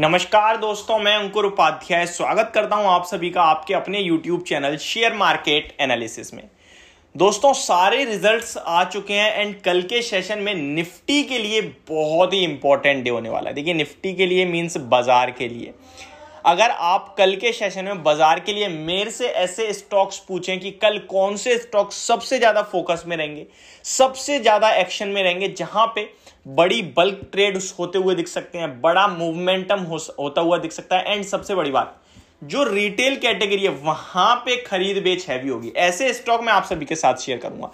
नमस्कार दोस्तों मैं अंकुर उपाध्याय स्वागत करता हूं आप सभी का आपके अपने YouTube channel share market analysis में दोस्तों सारे रिजल्ट्स आ चुके हैं एंड कल के सेशन में निफ्टी के लिए बहुत ही इंपॉर्टेंट डे होने वाला है देखिए निफ्टी के लिए मींस बाजार के लिए अगर आप कल के सेशन में बाजार के लिए मेरे से ऐसे स्टॉक्स पूछें कि कल कौन से स्टॉक्स सबसे ज्यादा फोकस में रहेंगे सबसे ज्यादा एक्शन में रहेंगे जहां पे बड़ी बल्क ट्रेड होते हुए दिख सकते हैं बड़ा मूवमेंटम हो, होता हुआ दिख सकता है एंड सबसे बड़ी बात जो रिटेल कैटेगरी है वहां पे खरीद बेच हैवी होगी ऐसे स्टॉक मैं आप सभी के साथ शेयर करूंगा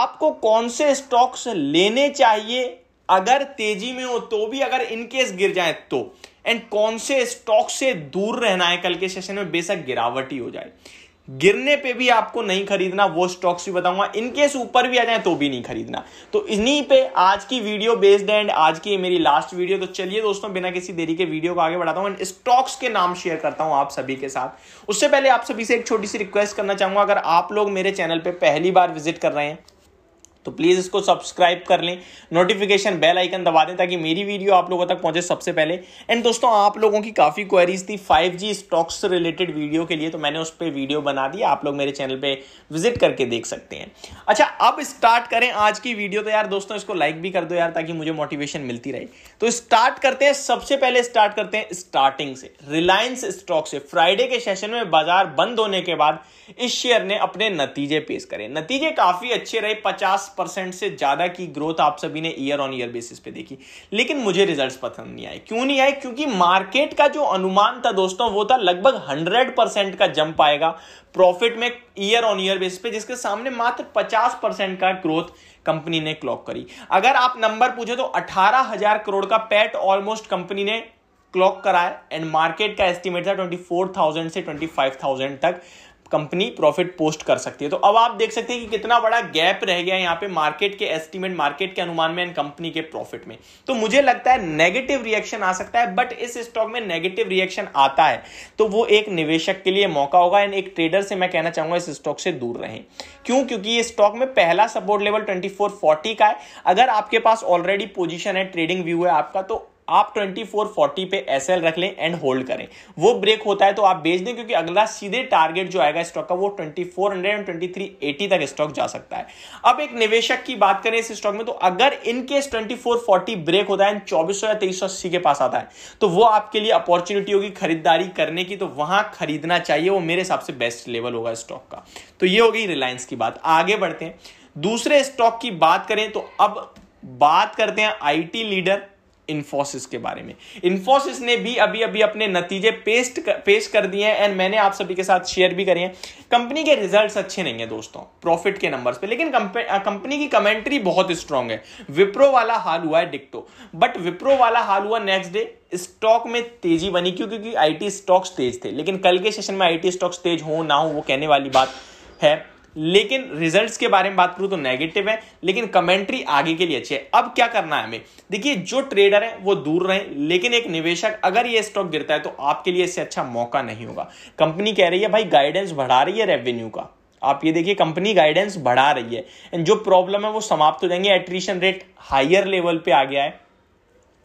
आपको कौन से स्टॉक्स लेने चाहिए अगर तेजी में हो तो भी अगर इनकेस गिर जाए तो एंड कौन से स्टॉक से दूर रहना है कल के सेशन में बेशक गिरावट ही हो जाए गिरने पे भी आपको नहीं खरीदना वो स्टॉक्स भी बताऊंगा इनकेस ऊपर भी आ जाए तो भी नहीं खरीदना तो इन्हीं पे आज की वीडियो बेस्ड एंड आज की मेरी लास्ट वीडियो तो चलिए दोस्तों बिना किसी देरी के वीडियो को आगे बढ़ाता हूँ स्टॉक्स के नाम शेयर करता हूँ आप सभी के साथ उससे पहले आप सभी से एक छोटी सी रिक्वेस्ट करना चाहूंगा अगर आप लोग मेरे चैनल पर पहली बार विजिट कर रहे हैं तो प्लीज़ इसको सब्सक्राइब कर लें नोटिफिकेशन बेल आइकन दबा दें ताकि मेरी वीडियो आप लोगों तक पहुंचे सबसे पहले एंड दोस्तों आप लोगों की काफ़ी क्वेरीज थी 5G स्टॉक्स से रिलेटेड वीडियो के लिए तो मैंने उस पर वीडियो बना दी आप लोग मेरे चैनल पे विजिट करके देख सकते हैं अच्छा अब स्टार्ट करें आज की वीडियो तो यार दोस्तों इसको लाइक भी कर दो यार ताकि मुझे मोटिवेशन मिलती रहे तो स्टार्ट करते हैं सबसे पहले स्टार्ट करते हैं स्टार्टिंग से रिलायंस स्टॉक से फ्राइडे के सेशन में बाजार बंद होने के बाद इस शेयर ने अपने नतीजे पेश करे नतीजे काफ़ी अच्छे रहे पचास परसेंट से ज़्यादा की ग्रोथ आप सभी ने ईयर ऑन ईयर बेसिस पे देखी लेकिन मुझे रिजल्ट्स पसंद नहीं आए क्यों नहीं आए क्योंकि मार्केट का जो अनुमान था दोस्तों वो था लगभग हंड्रेड परसेंट का जंप आएगा प्रॉफिट में ईयर ऑन ईयर बेसिस पे जिसके सामने मात्र पचास परसेंट का ग्रोथ कंपनी ने क्लॉक करी अगर आप नंबर पूछे तो अठारह हजार करोड़ का पैट ऑलमोस्ट कंपनी ने क्लॉक कराया एंड मार्केट का एस्टिमेट था 24,000 से 25,000 तक कंपनी प्रॉफिट पोस्ट कर सकती है तो अब आप देख सकते हैं कि कितना बड़ा गैप रह गया यहाँ पे मार्केट के एस्टीमेट मार्केट के अनुमान में कंपनी के प्रॉफिट में तो मुझे लगता है नेगेटिव रिएक्शन आ सकता है बट इस स्टॉक में नेगेटिव रिएक्शन आता है तो वो एक निवेशक के लिए मौका होगा एंड एक ट्रेडर से मैं कहना चाहूंगा इस स्टॉक से दूर रहें क्यों क्योंकि ये स्टॉक में पहला सपोर्ट लेवल ट्वेंटी का है अगर आपके पास ऑलरेडी पोजिशन है ट्रेडिंग व्यू है आपका तो आप 2440 पे एसएल रख लें एंड होल्ड करें वो ब्रेक होता है तो आप बेच दें क्योंकि अगला सीधे टारगेट जो आएगा स्टॉक का वो 2400 एंड 2380 तक स्टॉक जा सकता है अब एक निवेशक की बात करें इस स्टॉक में तो अगर इनकेस 2440 ब्रेक होता है चौबीस सौ या तेईस के पास आता है तो वो आपके लिए अपॉर्चुनिटी होगी खरीदारी करने की तो वहां खरीदना चाहिए वो मेरे हिसाब से बेस्ट लेवल होगा स्टॉक का तो ये हो गई रिलायंस की बात आगे बढ़ते हैं दूसरे स्टॉक की बात करें तो अब बात करते हैं आईटी लीडर इन्फोसिस के बारे में इन्फोसिस ने भी अभी अभी अपने नतीजे पेस्ट कर, पेश कर दिए हैं एंड मैंने आप सभी के साथ शेयर भी करे हैं कंपनी के रिजल्ट्स अच्छे नहीं है दोस्तों प्रॉफिट के नंबर्स पे लेकिन कंपनी की कमेंट्री बहुत स्ट्रांग है विप्रो वाला हाल हुआ है डिक्टो बट विप्रो वाला हाल हुआ नेक्स्ट डे स्टॉक में तेजी बनी क्यों क्योंकि आईटी स्टॉक्स तेज थे लेकिन कल के सेशन में आईटी स्टॉक्स तेज हो ना हो वो कहने वाली बात है लेकिन रिजल्ट्स के बारे में बात करूं तो नेगेटिव है लेकिन कमेंट्री आगे के लिए अच्छी है अब क्या करना है हमें देखिए जो ट्रेडर है वो दूर रहे लेकिन एक निवेशक अगर ये स्टॉक गिरता है तो आपके लिए इससे अच्छा मौका नहीं होगा कंपनी कह रही है भाई गाइडेंस बढ़ा रही है रेवेन्यू का आप ये देखिए कंपनी गाइडेंस बढ़ा रही है एंड जो प्रॉब्लम है वो समाप्त हो जाएंगे एट्रीशन रेट हायर लेवल पे आ गया है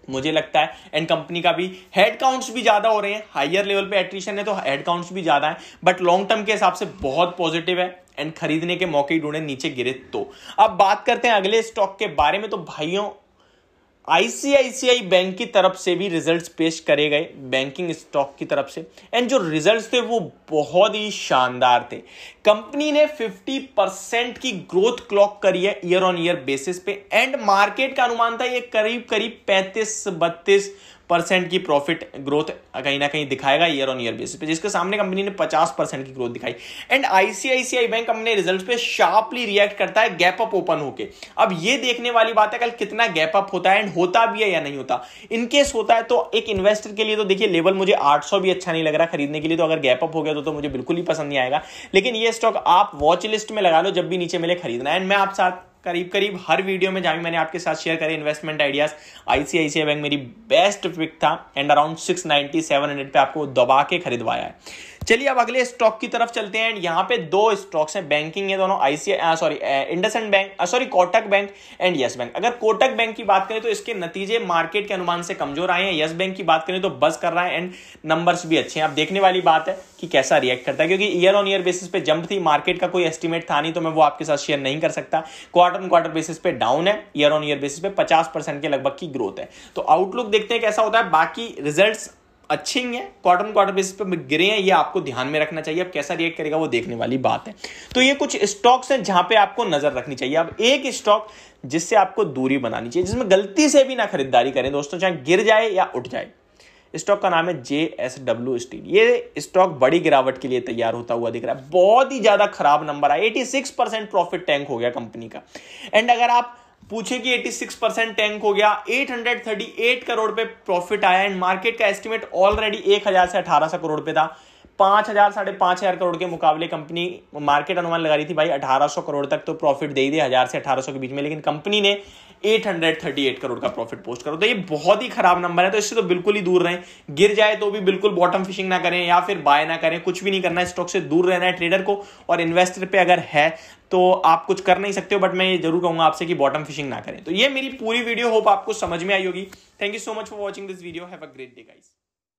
मुझे लगता है एंड कंपनी का भी हेड काउंट्स भी ज़्यादा हो रहे हैं हायर लेवल पे एट्रिशन है तो हेड काउंट्स भी ज़्यादा है बट लॉन्ग टर्म के हिसाब से बहुत पॉजिटिव है एंड खरीदने के मौके ढूंढे नीचे गिरे तो अब बात करते हैं अगले स्टॉक के बारे में तो भाइयों आईसीआईसीआई बैंक की तरफ से भी रिजल्ट्स पेश करे गए बैंकिंग स्टॉक की तरफ से एंड जो रिजल्ट्स थे वो बहुत ही शानदार थे कंपनी ने 50 परसेंट की ग्रोथ क्लॉक करी है ईयर ऑन ईयर बेसिस पे एंड मार्केट का अनुमान था ये करीब करीब 35 बत्तीस परसेंट की प्रॉफिट ग्रोथ कहीं ना कहीं दिखाएगा ईयर ऑन ईयर बेसिस पे जिसके सामने कंपनी ने पचास परसेंट की ग्रोथ दिखाई एंड आईसीआईसीआई बैंक अपने रिजल्ट्स पे शार्पली रिएक्ट करता है गैप अप ओपन होके अब ये देखने वाली बात है कल कितना गैप अप होता है एंड होता भी है या नहीं होता इनकेस होता है तो एक इन्वेस्टर के लिए तो देखिए लेवल मुझे आठ भी अच्छा नहीं लग रहा खरीदने के लिए तो अगर गैप अप हो गया तो, तो मुझे बिल्कुल ही पसंद नहीं आएगा लेकिन ये स्टॉक आप वॉच लिस्ट में लगा लो जब भी नीचे मिले खरीदना एंड मैं आप साथ करीब करीब हर वीडियो में जहाँ मैंने आपके साथ शेयर करे इन्वेस्टमेंट आइडियाज आईसीआईसीआई बैंक मेरी बेस्ट पिक था and around six ninety seven hundred पे आपको दबा के खरीदवाया है चलिए अब अगले स्टॉक की तरफ चलते हैं एंड यहाँ पे दो स्टॉक्स हैं बैंकिंग है दोनों ICI sorry and bank sorry Kotak bank and yes bank अगर कोटक बैंक की बात करें तो इसके नतीजे मार्केट के अनुमान से कमजोर आए हैं यस बैंक की बात करें तो बस कर रहा है एंड नंबर्स भी अच्छे हैं अब देखने वाली बात है कि कैसा रिएक्ट करता है क्योंकि ईयर ऑन ईयर बेसिस पे जंप थी मार्केट का कोई एस्टिमेट था नहीं तो मैं वो आपके साथ शेयर नहीं कर सकता क्वार्टर ऑन क्वार्टर बेसिस पे डाउन है ईयर ऑन ईयर बेसिस पे पचास परसेंट के लगभग की ग्रोथ है तो आउटलुक देखते हैं कैसा होता है बाकी रिजल्ट अच्छे ही है क्वार्टर क्वार्टर बेसिस पे गिरे हैं ये आपको ध्यान में रखना चाहिए अब कैसा रिएक्ट करेगा वो देखने वाली बात है तो ये कुछ स्टॉक्स हैं जहां पे आपको नजर रखनी चाहिए अब एक स्टॉक जिससे आपको दूरी बनानी चाहिए जिसमें गलती से भी ना खरीदारी करें दोस्तों चाहे गिर जाए या उठ जाए स्टॉक का नाम है जे एस डब्ल्यू स्टील ये स्टॉक बड़ी गिरावट के लिए तैयार होता हुआ दिख रहा है बहुत ही ज्यादा खराब नंबर आया 86 परसेंट प्रॉफिट टैंक हो गया कंपनी का एंड अगर आप पूछे कि 86 परसेंट टैंक हो गया 838 करोड़ पे प्रॉफिट आया एंड मार्केट का एस्टिमेट ऑलरेडी 1000 से 1800 करोड़ पे था पांच हजार साढ़े पांच हजार करोड़ के मुकाबले कंपनी मार्केट अनुमान लगा रही थी भाई अठारह सौ करोड़ तक तो प्रॉफिट दे ही दे हजार से अठारह सौ के बीच में लेकिन कंपनी ने 838 करोड़ का प्रॉफिट पोस्ट करो तो ये बहुत ही खराब नंबर है तो इससे तो बिल्कुल ही दूर रहे गिर जाए तो भी बिल्कुल बॉटम फिशिंग ना करें या फिर बाय ना करें कुछ भी नहीं करना है स्टॉक से दूर रहना है ट्रेडर को और इन्वेस्टर पे अगर है तो आप कुछ कर नहीं सकते हो बट मैं ये जरूर कहूंगा आपसे कि बॉटम फिशिंग ना करें तो ये मेरी पूरी वीडियो होप आपको समझ में आई होगी thank you so much for watching this video have a great day guys